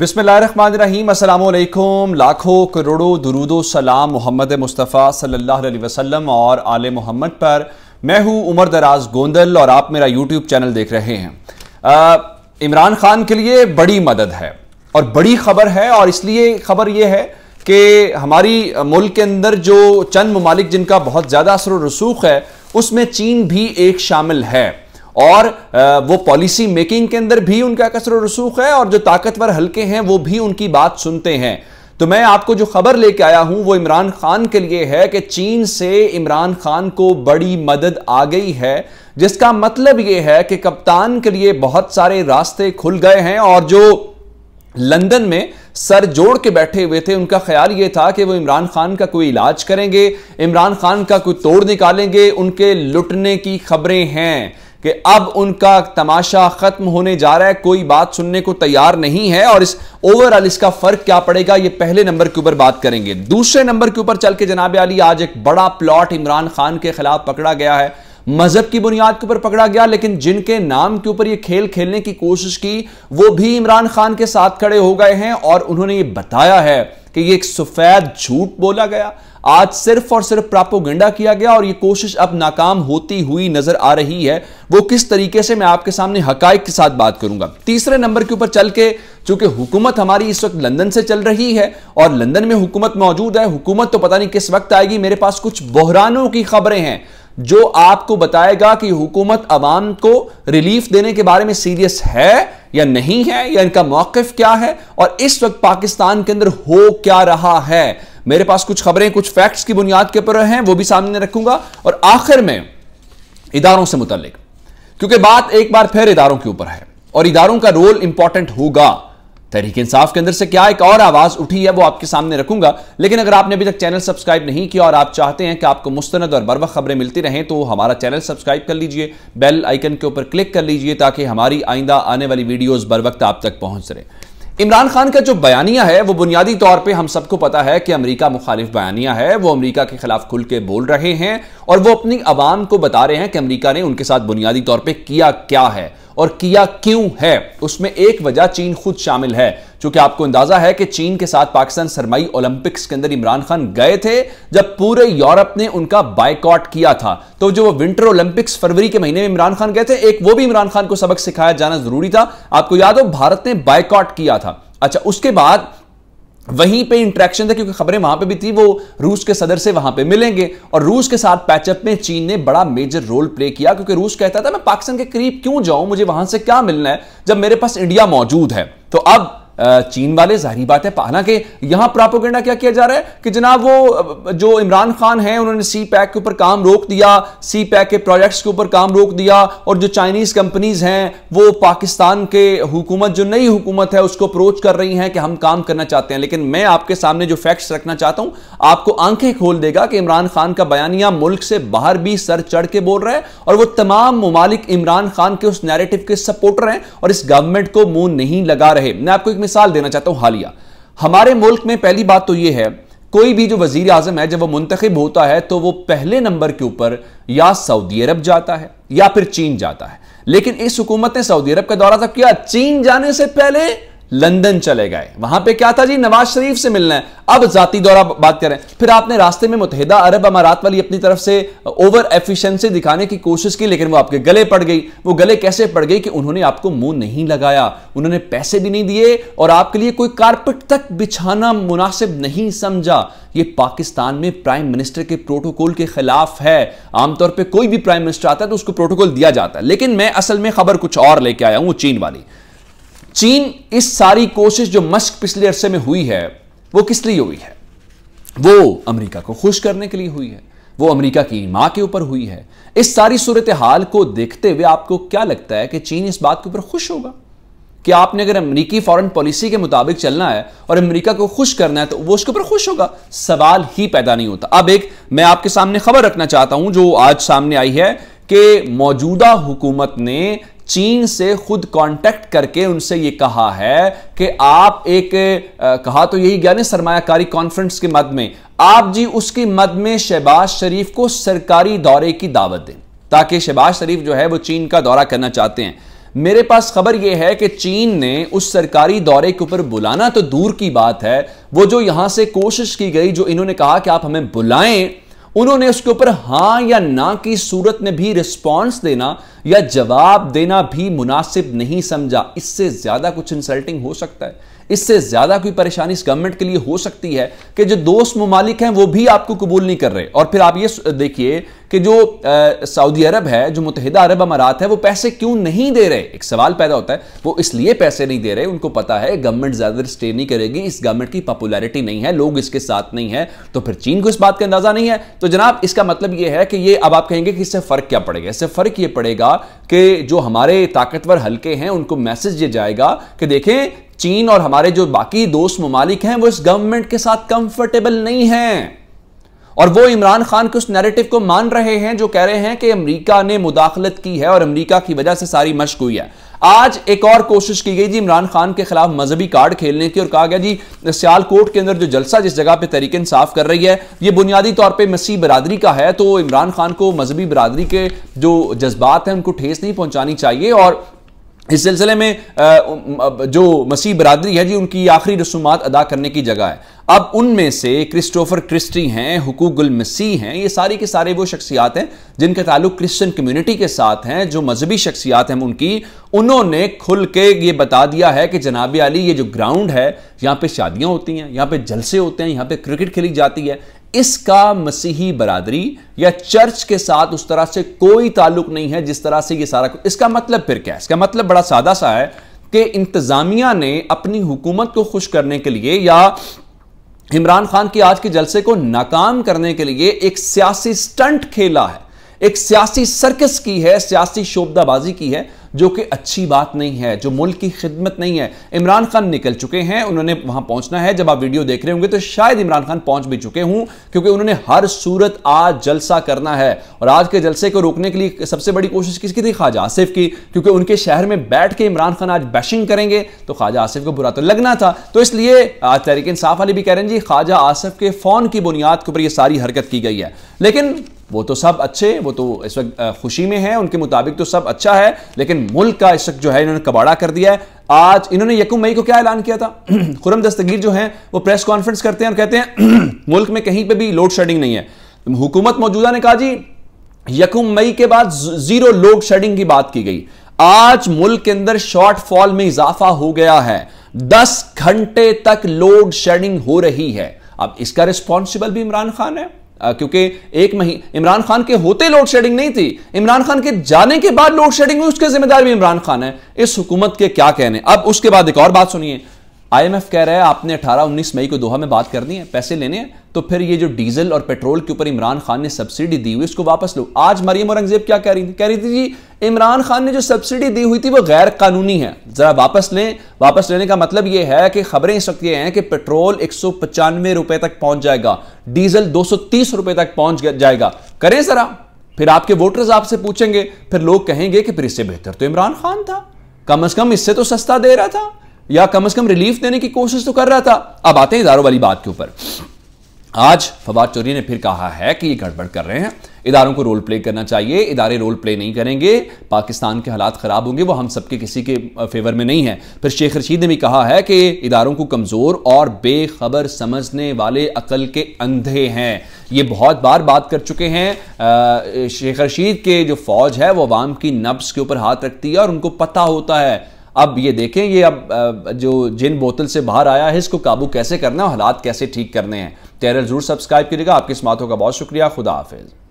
बिसमीम लाखों करोड़ों दरूदो सलाम मोहम्मद मुस्तफ़ा सल्लल्लाहु अलैहि वसल्लम और आल मोहम्मद पर मैं हूँ उमर दराज गोंदल और आप मेरा यूट्यूब चैनल देख रहे हैं इमरान खान के लिए बड़ी मदद है और बड़ी खबर है और इसलिए खबर यह है कि हमारी मुल्क के अंदर जो चंद ममालिक जिनका बहुत ज़्यादा असर रसूख है उसमें चीन भी एक शामिल है और वो पॉलिसी मेकिंग के अंदर भी उनका कसर रसूख है और जो ताकतवर हल्के हैं वो भी उनकी बात सुनते हैं तो मैं आपको जो खबर लेके आया हूं वो इमरान खान के लिए है कि चीन से इमरान खान को बड़ी मदद आ गई है जिसका मतलब यह है कि कप्तान के लिए बहुत सारे रास्ते खुल गए हैं और जो लंदन में सर जोड़ के बैठे हुए थे उनका ख्याल ये था कि वो इमरान खान का कोई इलाज करेंगे इमरान खान का कोई तोड़ निकालेंगे उनके लुटने की खबरें हैं कि अब उनका तमाशा खत्म होने जा रहा है कोई बात सुनने को तैयार नहीं है और इस ओवरऑल इसका फर्क क्या पड़ेगा ये पहले नंबर के ऊपर बात करेंगे दूसरे नंबर के ऊपर चल के जनाब अली आज एक बड़ा प्लॉट इमरान खान के खिलाफ पकड़ा गया है मजहब की बुनियाद के ऊपर पकड़ा गया लेकिन जिनके नाम के ऊपर ये खेल खेलने की कोशिश की वो भी इमरान खान के साथ खड़े हो गए हैं और उन्होंने ये बताया है कि ये एक सफेद झूठ बोला गया आज सिर्फ और सिर्फ प्रापोगंडा किया गया और ये कोशिश अब नाकाम होती हुई नजर आ रही है वो किस तरीके से मैं आपके सामने हकाइक के साथ बात करूंगा तीसरे नंबर के ऊपर चल के चूंकि हुकूमत हमारी इस वक्त लंदन से चल रही है और लंदन में हुकूमत मौजूद है हुकूमत तो पता नहीं किस वक्त आएगी मेरे पास कुछ बहरानों की खबरें हैं जो आपको बताएगा कि हुकूमत अवाम को रिलीफ देने के बारे में सीरियस है या नहीं है या इनका मौकफ क्या है और इस वक्त पाकिस्तान के अंदर हो क्या रहा है मेरे पास कुछ खबरें कुछ फैक्ट्स की बुनियाद के ऊपर हैं वो भी सामने रखूंगा और आखिर में इदारों से मुतलिक क्योंकि बात एक बार फिर इदारों के ऊपर है और इदारों का रोल इंपॉर्टेंट होगा तहरीक इंसाफ के अंदर से क्या एक और आवाज उठी है वो आपके सामने रखूंगा लेकिन अगर आपने अभी तक चैनल सब्सक्राइब नहीं किया और आप चाहते हैं कि आपको मुस्तंद और बरवा खबरें मिलती रहें तो हमारा चैनल सब्सक्राइब कर लीजिए बेल आइकन के ऊपर क्लिक कर लीजिए ताकि हमारी आइंदा आने वाली वीडियोज बर वक्त आप तक पहुंच सकें इमरान खान का जो बयानिया है वो बुनियादी तौर पे हम सबको पता है कि अमेरिका मुखालिफ बयानिया है वो अमेरिका के खिलाफ खुल के बोल रहे हैं और वो अपनी आवाम को बता रहे हैं कि अमेरिका ने उनके साथ बुनियादी तौर पे किया क्या है और किया क्यों है उसमें एक वजह चीन खुद शामिल है चूंकि आपको अंदाजा है कि चीन के साथ पाकिस्तान सरमाई ओलंपिक्स के अंदर इमरान खान गए थे जब पूरे यूरोप ने उनका बायकॉट किया था तो जो वो विंटर ओलंपिक्स फरवरी के महीने में इमरान खान गए थे एक वो भी इमरान खान को सबक सिखाया जाना जरूरी था आपको याद हो भारत ने बायकॉट किया था अच्छा उसके बाद वहीं पे इंट्रैक्शन था क्योंकि खबरें वहां पे भी थी वो रूस के सदर से वहां पे मिलेंगे और रूस के साथ पैचअप में चीन ने बड़ा मेजर रोल प्ले किया क्योंकि रूस कहता था मैं पाकिस्तान के करीब क्यों जाऊं मुझे वहां से क्या मिलना है जब मेरे पास इंडिया मौजूद है तो अब चीन वाले जाहरी बात है हालांकि यहां प्रापोगेंडा क्या किया जा रहा है कि जनाब वो जो इमरान खान है उन्होंने सी पैक के ऊपर काम रोक दिया सी पैक के प्रोजेक्ट्स के ऊपर काम रोक दिया और जो चाइनीज कंपनीज हैं वो पाकिस्तान के हुकूमत जो नई हुकूमत है उसको अप्रोच कर रही हैं कि हम काम करना चाहते हैं लेकिन मैं आपके सामने जो फैक्ट्स रखना चाहता हूं आपको आंखें खोल देगा कि इमरान खान का बयानिया मुल्क से बाहर भी सर चढ़ के बोल रहा है और वो तमाम ममालिक इमरान खान के उस नैरेटिव के सपोर्टर हैं और इस गवर्नमेंट को मुंह नहीं लगा रहे मैं आपको एक मिसाल देना चाहता हूं हालिया हमारे मुल्क में पहली बात तो यह है कोई भी जो वजीर आजम है जब वो मुंतखब होता है तो वो पहले नंबर के ऊपर या सऊदी अरब जाता है या फिर चीन जाता है लेकिन इस हुकूमत ने सऊदी अरब का दौरा तब किया चीन जाने से पहले लंदन चले गए वहां पे क्या था जी नवाज शरीफ से मिलना है अब जाती दौरा बात करें फिर आपने रास्ते में मुतहदा अरब अमारात वाली अपनी तरफ से ओवर एफिशिएंसी दिखाने की कोशिश की लेकिन वो आपके गले पड़ गई वो गले कैसे पड़ गई कि उन्होंने आपको मुंह नहीं लगाया उन्होंने पैसे भी नहीं दिए और आपके लिए कोई कारपेट तक बिछाना मुनासिब नहीं समझा ये पाकिस्तान में प्राइम मिनिस्टर के प्रोटोकॉल के खिलाफ है आमतौर पर कोई भी प्राइम मिनिस्टर आता है तो उसको प्रोटोकॉल दिया जाता है लेकिन मैं असल में खबर कुछ और लेके आया हूं चीन वाली चीन इस सारी कोशिश जो मस्क पिछले अरसे में हुई है वो किस लिए हुई है वो अमेरिका को खुश करने के लिए हुई है वो अमेरिका की मां के ऊपर हुई है इस सारी सूरत हाल को देखते हुए आपको क्या लगता है कि चीन इस बात के ऊपर खुश होगा कि आपने अगर अमेरिकी फॉरेन पॉलिसी के मुताबिक चलना है और अमेरिका को खुश करना है तो वो उसके ऊपर खुश होगा सवाल ही पैदा नहीं होता अब एक मैं आपके सामने खबर रखना चाहता हूं जो आज सामने आई है कि मौजूदा हुकूमत ने चीन से खुद कांटेक्ट करके उनसे ये कहा है कि आप एक आ, कहा तो यही गया सरमाकारी कॉन्फ्रेंस के मद में आप जी उसकी मद में शहबाज शरीफ को सरकारी दौरे की दावत दें ताकि शहबाज शरीफ जो है वो चीन का दौरा करना चाहते हैं मेरे पास खबर यह है कि चीन ने उस सरकारी दौरे के ऊपर बुलाना तो दूर की बात है वो जो यहां से कोशिश की गई जो इन्होंने कहा कि आप हमें बुलाएं उन्होंने उसके ऊपर हां या ना की सूरत में भी रिस्पॉन्स देना या जवाब देना भी मुनासिब नहीं समझा इससे ज्यादा कुछ इंसल्टिंग हो सकता है इससे ज्यादा कोई परेशानी इस गवर्नमेंट के लिए हो सकती है कि जो दोस्त ममालिक हैं वो भी आपको कबूल नहीं कर रहे और फिर आप ये देखिए कि जो सऊदी अरब है जो मुतहदा अरब अमारात है वो पैसे क्यों नहीं दे रहे एक सवाल पैदा होता है वो इसलिए पैसे नहीं दे रहे उनको पता है गवर्नमेंट ज़्यादा स्टे नहीं करेगी इस गवर्नमेंट की पॉपुलैरिटी नहीं है लोग इसके साथ नहीं है तो फिर चीन को इस बात का अंदाज़ा नहीं है तो जनाब इसका मतलब ये है कि ये अब आप कहेंगे कि इससे फ़र्क क्या पड़ेगा इससे फ़र्क ये पड़ेगा कि जो हमारे ताकतवर हल्के हैं उनको मैसेज ये जाएगा कि देखें चीन और हमारे जो बाकी दोस्त ममालिक हैं वो इस गवर्नमेंट के साथ कंफर्टेबल नहीं हैं और वो इमरान खान के उस नैरेटिव को मान रहे हैं जो कह रहे हैं कि अमेरिका ने मुदाखलत की है और अमेरिका की वजह से सारी मश्क हुई है आज एक और कोशिश की गई जी इमरान खान के खिलाफ मजहबी कार्ड खेलने की और कहा गया जी सियालकोट के अंदर जो जलसा जिस जगह पे तरीके इंसाफ कर रही है ये बुनियादी तौर पे मसीह बरदरी का है तो इमरान खान को मजहबी बरदरी के जो जज्बात हैं उनको ठेस नहीं पहुंचानी चाहिए और इस सिलसिले में जो मसीह बरदरी है जी उनकी आखिरी रसूमात अदा करने की जगह है अब उनमें से क्रिस्टोफर क्रिस्टी हैं गुल मसीह हैं ये सारी के सारे वो शख्सियात हैं जिनका ताल्लुक क्रिश्चियन कम्युनिटी के साथ हैं जो मजहबी शख्सियात हैं उनकी उन्होंने खुल के ये बता दिया है कि जनाब अली ये जो ग्राउंड है यहाँ पे शादियाँ होती हैं यहाँ पे जलसे होते हैं यहाँ पे क्रिकेट खेली जाती है इसका मसीही बरादरी या चर्च के साथ उस तरह से कोई ताल्लुक नहीं है जिस तरह से ये सारा इसका मतलब फिर क्या है इसका मतलब बड़ा सादा सा है कि इंतजामिया ने अपनी हुकूमत को खुश करने के लिए या इमरान खान की आज के जलसे को नाकाम करने के लिए एक सियासी स्टंट खेला है एक सियासी सर्कस की है सियासी शोबदाबाजी की है जो कि अच्छी बात नहीं है जो मुल्क की खिदमत नहीं है इमरान खान निकल चुके हैं उन्होंने वहां पहुंचना है जब आप वीडियो देख रहे होंगे तो शायद इमरान खान पहुंच भी चुके हूं क्योंकि उन्होंने हर सूरत आज जलसा करना है और आज के जलसे को रोकने के लिए सबसे बड़ी कोशिश किसकी थी ख्वाजा आसिफ की क्योंकि उनके शहर में बैठ के इमरान खान आज बैशिंग करेंगे तो ख्वाजा आसिफ को बुरा तो लगना था तो इसलिए आज तहरीक इंसाफ अली भी कह रहे हैं जी ख्वाजा आसिफ के फोन की बुनियाद के ऊपर यह सारी हरकत की गई है लेकिन वो तो सब अच्छे वो तो इस वक्त खुशी में है उनके मुताबिक तो सब अच्छा है लेकिन मुल्क का इस वक्त जो है इन्होंने कबाड़ा कर दिया है आज इन्होंने यकुम मई को क्या ऐलान किया था खुरम दस्तगीर जो हैं वो प्रेस कॉन्फ्रेंस करते हैं और कहते हैं मुल्क में कहीं पर भी लोड शेडिंग नहीं है तो हुकूमत मौजूदा ने कहा जी यकुम मई के बाद जीरो लोड शेडिंग की बात की गई आज मुल्क के अंदर शॉर्टफॉल में इजाफा हो गया है दस घंटे तक लोड शेडिंग हो रही है अब इसका रिस्पॉन्सिबल भी इमरान खान है क्योंकि एक महीने इमरान खान के होते लोड शेडिंग नहीं थी इमरान खान के जाने के बाद लोड शेडिंग हुई उसके जिम्मेदार भी इमरान खान है इस हुकूमत के क्या कहने अब उसके बाद एक और बात सुनिए आईएमएफ कह रहा है आपने 18-19 मई को दोहा में बात करनी है पैसे लेने हैं तो फिर ये जो डीजल और पेट्रोल के ऊपर इमरान खान ने सब्सिडी दी हुई उसको वापस लो आज मरियम औरंगजेब क्या कह रही थी कह रही थी जी इमरान खान ने जो सब्सिडी दी हुई थी वो गैर कानूनी है जरा वापस लें वापस लेने का मतलब ये है कि खबरें इस वक्त ये हैं कि पेट्रोल एक सौ पचानवे रुपए तक पहुंच जाएगा डीजल दो सौ तीस रुपए तक पहुंच जाएगा करें जरा फिर आपके वोटर्स आपसे पूछेंगे फिर लोग कहेंगे कि फिर इससे बेहतर तो इमरान खान था कम अज कम इससे तो सस्ता दे रहा था या कम अज कम रिलीफ देने की कोशिश तो कर रहा था अब आते हैं इदारों वाली बात के ऊपर आज फवाद चौधरी ने फिर कहा है कि ये गड़बड़ कर रहे हैं इदारों को रोल प्ले करना चाहिए इदारे रोल प्ले नहीं करेंगे पाकिस्तान के हालात ख़राब होंगे वो हम सबके किसी के फेवर में नहीं है फिर शेख रशीद ने भी कहा है कि इदारों को कमज़ोर और बेखबर समझने वाले अकल के अंधे हैं ये बहुत बार बात कर चुके हैं शेख रशीद के जो फ़ौज है वो आवाम की नब्स के ऊपर हाथ रखती है और उनको पता होता है अब ये देखें ये अब जो जिन बोतल से बाहर आया है इसको काबू कैसे करना है और हालात कैसे ठीक करने हैं चैनल जरूर सब्सक्राइब करिएगा आपकी इस बातों का बहुत शुक्रिया खुदा हाफिज़